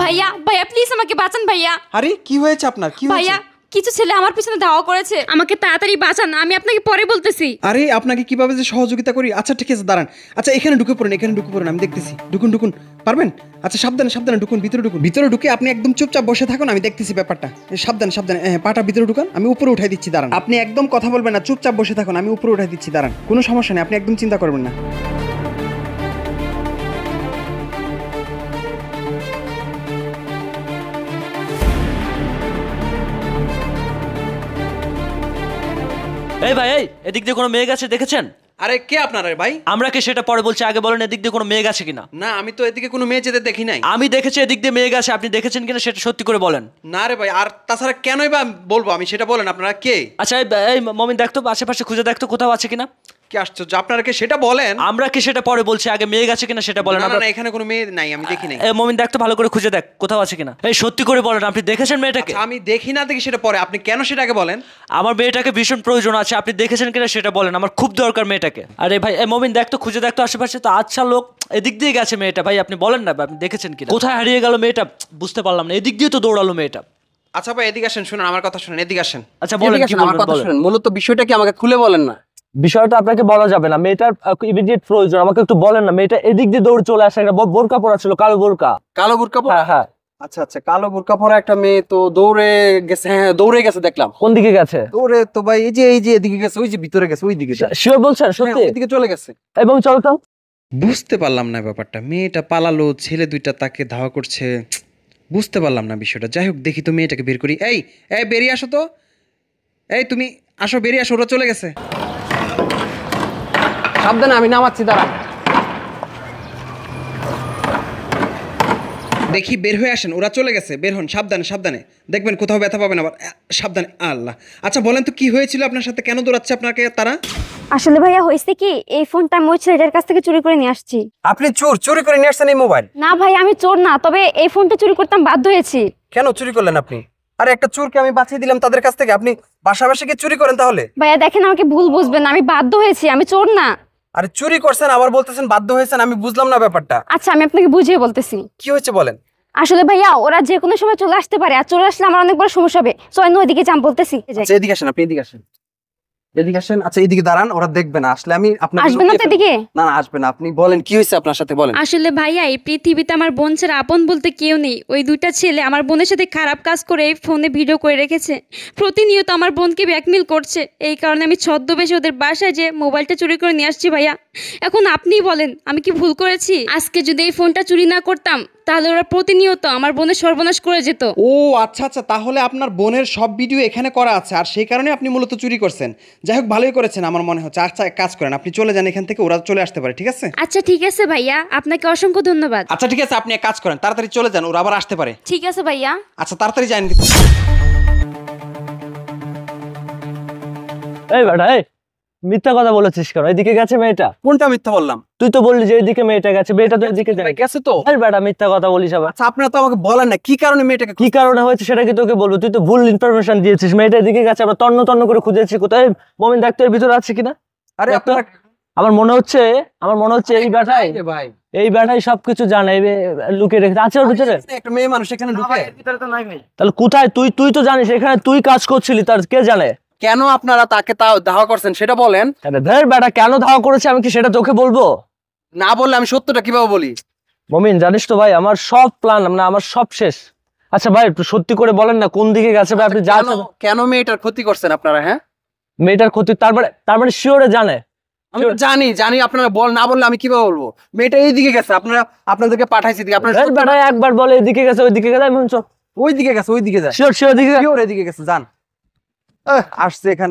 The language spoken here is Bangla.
ভাইয়া ভাইয়া প্লিজ আমাকে বাঁচান ভাইয়া আরে কি হয়েছে আপনার কি ভাইয়া কিছু ছেলে আমার পিছনে ধাওয়া করেছে আমাকে তাড়াতাড়ি বাঁচান আমি আপনাকে পরে বলতেছি আরে আপনাকে কিভাবে যে সহযোগিতা করি আচ্ছা ঠিক আছে দাঁড়ান আচ্ছা এখানে ঢুকে পড়ুন এখানে ঢুকে পড়ুন আমি দেখতেছি ঢুকুন ঢুকুন পারবেন আচ্ছা সাবধানে সাবধানে ঢুকুন ভিতরে ঢুকুন ভিতরে ঢুকে আপনি একদম চুপচাপ বসে থাকুন আমি দেখতেছি ব্যাপারটা সাবধানে সাবধানে হ্যাঁ পাটা ভিতরে ঢুকান আমি উপরে উঠাই দিচ্ছি দাঁড়ান আপনি একদম কথা বলবেন না চুপচাপ বসে থাকুন আমি উপরে উঠাই দিচ্ছি দাঁড়ান কোনো সমস্যা নেই আপনি একদম চিন্তা করবেন না এই ভাই এই এদিক দিয়ে কোনো মেয়ে গেছে দেখেছেন আরে কে আপনারা ভাই আমরা কি সেটা পরে বলছি আগে বলেন এদিক দিয়ে কোনো মেয়ে গেছে কিনা না আমি তো এদিকে কোনো মেয়ে যেতে দেখি নাই আমি দেখেছি এদিক দিয়ে মেয়ে গেছে আপনি দেখেছেন কিনা সেটা সত্যি করে বলেন না রে ভাই আর তাছাড়া কেনই বা বলবো আমি সেটা বলেন আপনারা কে আচ্ছা এই মমিন দেখতো আশেপাশে খুঁজে দেখতো কোথাও আছে কিনা কি আশ্চর্য আপনারা কি সেটা বলেন আমরা কি সেটা পরে বলছি আগে মেয়ে গেছে কিনা সেটা বলেন এখানে কোনো মেয়ে নাই আমি দেখি নাই মমিন দেখ তো ভালো করে খুঁজে দেখ কোথাও আছে কিনা এই সত্যি করে বলেন আপনি দেখেছেন মেয়েটাকে আচ্ছা, আমি দেখি না দেখি সেটা পরে আপনি কেন সেটাকে বলেন আমার মেয়েটাকে ভীষণ প্রয়োজন আছে আপনি দেখেছেন কিনা সেটা বলেন আমার খুব দরকার মেয়েটাকে আরে ভাই মমিন দেখ তো খুঁজে দেখ তো আশেপাশে তো আচ্ছা লোক এদিক দিয়ে গেছে মেয়েটা ভাই আপনি বলেন না আপনি দেখেছেন কিনা কোথায় হারিয়ে গেল মেয়েটা বুঝতে পারলাম না এদিক দিয়ে তো দৌড়ালো মেয়েটা আচ্ছা ভাই এদিকে আসেন শুনুন আমার কথা শুনুন এদিকে আসেন আচ্ছা বলেন কি বলবেন বলেন মূলত বিষয়টা কি আমাকে খুলে বলেন না বিষয়টা আপনাকে বলা যাবে না মেয়েটার ইমিডিয়েট প্রয়োজন আমাকে একটু বলেন না মেয়েটা এদিক দিয়ে দৌড় চলে আসে একটা বোরকা পরা ছিল কালো বোরকা কালো বোরকা হ্যাঁ হ্যাঁ আচ্ছা আচ্ছা কালো বোরকা পরা একটা মেয়ে তো দৌড়ে গেছে হ্যাঁ, হ্যাঁ দৌড়ে গেছে দেখলাম কোন দিকে গেছে দৌড়ে তো ভাই এই যে এই যে এদিকে গেছে ওই যে ভিতরে গেছে ওই দিকে শিওর বলছেন হ্যাঁ, সত্যি এদিকে চলে গেছে এবং চলো তো বুঝতে পারলাম না ব্যাপারটা মেয়েটা পালালো ছেলে দুইটা তাকে ধাওয়া করছে বুঝতে পারলাম না বিষয়টা যাই হোক দেখি তো মেয়েটাকে বের করি এই এই বেরিয়ে আসো তো এই তুমি আসো বেরিয়ে আসো ওরা চলে গেছে সাবধানে আমি নামাচ্ছি দাঁড়া দেখি বের হয়ে আসেন ওরা চলে গেছে বের হন সাবধানে সাবধানে দেখবেন কোথাও ব্যথা পাবেন আবার সাবধানে আল্লাহ আচ্ছা বলেন তো কি হয়েছিল আপনার সাথে কেন দৌড়াচ্ছে আপনাকে তারা আসলে ভাইয়া হয়েছে কি এই ফোনটা আমি ওই ছেলেটার কাছ থেকে চুরি করে নিয়ে আসছি আপনি চোর চুরি করে নিয়ে আসছেন এই মোবাইল না ভাই আমি চোর না তবে এই ফোনটা চুরি করতাম বাধ্য হয়েছি কেন চুরি করলেন আপনি আরে একটা চোরকে আমি বাঁচিয়ে দিলাম তাদের কাছ থেকে আপনি বাসাবাসীকে চুরি করেন তাহলে ভাইয়া দেখেন আমাকে ভুল বুঝবেন আমি বাধ্য হয়েছি আমি চোর না আর চুরি করছেন আবার বলতেছেন বাধ্য হয়েছেন আমি বুঝলাম না ব্যাপারটা আচ্ছা আমি আপনাকে বুঝিয়ে বলতেছি কি হয়েছে বলেন আসলে ভাইয়া ওরা যে কোনো সময় চলে আসতে পারে আর চলে আসলে আমার অনেক বড় সমস্যা হবে সো আমি ওইদিকে যাম বলতেছি আচ্ছা, এদিকে আসেন আপনি এদিকে আসেন এদিকে আসেন আচ্ছা এদিকে দাঁড়ান ওরা দেখবে না আসলে আমি আপনার আসবে না এদিকে না না আসবে না আপনি বলেন কি আপনার সাথে বলেন আসলে ভাইয়া এই পৃথিবীতে আমার বোন ছাড়া আপন বলতে কেউ নেই ওই দুইটা ছেলে আমার বোনের সাথে খারাপ কাজ করে এই ফোনে ভিডিও করে রেখেছে প্রতিনিয়ত আমার বোনকে ব্ল্যাকমেল করছে এই কারণে আমি ছদ্মবেশে ওদের বাসায় যে মোবাইলটা চুরি করে নিয়ে আসছি ভাইয়া এখন আপনিই বলেন আমি কি ভুল করেছি আজকে যদি এই ফোনটা চুরি না করতাম তাহলে ওরা প্রতিনিয়ত আমার বোনের সর্বনাশ করে যেত ও আচ্ছা আচ্ছা তাহলে আপনার বোনের সব ভিডিও এখানে করা আছে আর সেই কারণে আপনি মূলত চুরি করছেন যাই হোক ভালোই করেছেন আমার মনে হচ্ছে আচ্ছা এক কাজ করেন আপনি চলে যান এখান থেকে ওরা চলে আসতে পারে ঠিক আছে আচ্ছা ঠিক আছে ভাইয়া আপনাকে অসংখ্য ধন্যবাদ আচ্ছা ঠিক আছে আপনি এক কাজ করেন তাড়াতাড়ি চলে যান ওরা আবার আসতে পারে ঠিক আছে ভাইয়া আচ্ছা তাড়াতাড়ি যান এই বেটা এই মিথ্যা কথা বলেছিস কেন এদিকে গেছে মেয়েটা কোনটা মিথ্যা বললাম তুই তো বললি যে এদিকে মেয়েটা গেছে মেয়েটা তো আচ্ছা, এদিকে গেছে তো আরে বেটা মিথ্যা কথা বলিস আবার আচ্ছা আপনারা তো আমাকে বলেন না কি কারণে মেয়েটাকে কি কারণে হয়েছে সেটা কি তোকে বলবো তুই তো ভুল ইনফরমেশন দিয়েছিস মেয়েটা এদিকে গেছে আমরা তন্ন তন্ন করে খুঁজেছি কোথায় মমিন ডাক্তার ভিতরে আছে কিনা আরে আপনার আমার মনে হচ্ছে আমার মনে হচ্ছে এই বেটাই ভাই এই বেটাই সবকিছু জানে লুকে রেখে আছে ওর ভিতরে একটা মেয়ে মানুষ এখানে লুকিয়ে তাহলে কোথায় তুই তুই তো জানিস এখানে তুই কাজ করছিলি তার কে জানে কেন আপনারা তাকে তা ধাওয়া করছেন সেটা বলেন বেটা কেন ধাওয়া করেছে আমি কি সেটা তোকে বলবো না বললে আমি সত্যটা কিভাবে বলি মমিন জানিস তো ভাই আমার সব প্ল্যান মানে আমার সব শেষ আচ্ছা ভাই একটু সত্যি করে বলেন না কোন দিকে গেছে ভাই আপনি জানো আচ্ছা, কেন মেয়েটার ক্ষতি করছেন আপনারা হ্যাঁ মেয়েটার ক্ষতি তারপরে মানে- তারপরে মানে শিওরে জানে আমি জানি জানি আপনারা বল না বললে আমি কিভাবে বলবো মেয়েটা এইদিকে গেছে আপনারা আপনাদেরকে পাঠাইছি দিকে আপনারা একবার বলে এদিকে গেছে ওইদিকে গেলে আমি ওই দিকে গেছে ওইদিকে যায় শিওর শিওর দিকে শিওর দিকে গেছে জান আসছে এখানে